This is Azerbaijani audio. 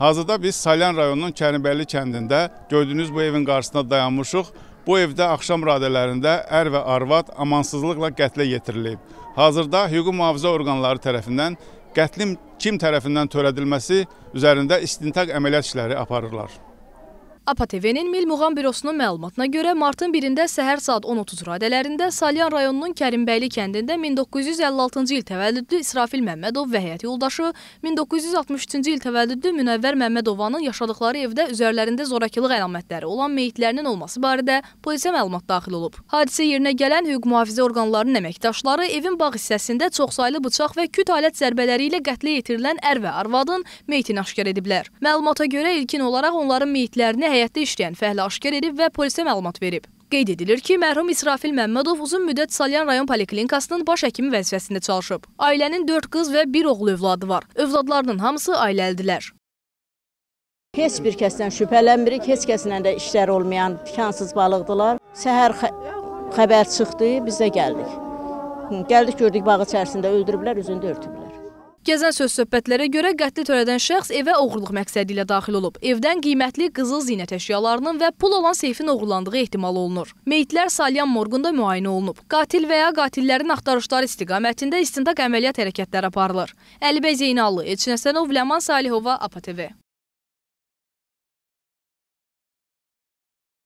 Hazırda biz Salyan rayonunun Kənibəlli kəndində gördüyünüz bu evin qarşısında dayanmışıq. Bu evdə axşam radələrində ər və arvad amansızlıqla qətlə yetirilib. Hazırda hüquq mühafizə orqanları tərəfindən qətlin kim tərəfindən törədilməsi üzərində istintaq əməliyyat işləri aparırlar. APTV-nin Mil Muğam Bürosunun məlumatına görə martın 1-də səhər saat 10.30 radələrində Salyan rayonunun Kərimbəyli kəndində 1956-cı il təvəllüdlü İsrafil Məmmədov və həyat yoldaşı 1963-cü il təvəllüdlü Münəvvər Məmmədovanın yaşadıkları evdə üzərlərində zorakılıq əlamətləri olan meyitlərinin olması barədə polisə məlumat daxil olub. Hadisə yerinə gələn hüquq mühafizə orqanlarının əməkdaşları evin bağ hissəsində çoxsaylı bıçaq və küt alət zərbələri ilə qətlə yetirilən ər və arvadın meyitini aşkar ediblər. Məlumata görə ilkin olaraq onların meyitlərini həyat cinayətdə işləyən fəhlə aşkar edib və polisə məlumat verib. Qeyd edilir ki, mərhum İsrafil Məmmədov uzun müddət Salyan rayon poliklinikasının baş həkimi vəzifəsində çalışıb. Ailənin 4 qız və 1 oğlu övladı var. Övladlarının hamısı ailəlidirlər. Heç bir kəsdən şübhələnmirik, heç kəslə də işləri olmayan pikansız balıqdılar. Səhər xəbər çıxdı, biz də gəldik. Gəldik, gördük bağı içərisində öldürüblər, üzündə örtüblər. Gəzən söz söhbətlərə görə qətli törədən şəxs evə oğurluq məqsədi ilə daxil olub. Evdən qiymətli qızıl zinət əşyalarının və pul olan seyfin oğurlandığı ehtimal olunur. Meyitlər Salyan morqunda müayinə olunub. Qatil və ya qatillərin axtarışları istiqamətində istintaq əməliyyat hərəkətləri aparılır. Əlibəy Zeynallı, Elçin Əsənov, Ləman Salihova, APA TV.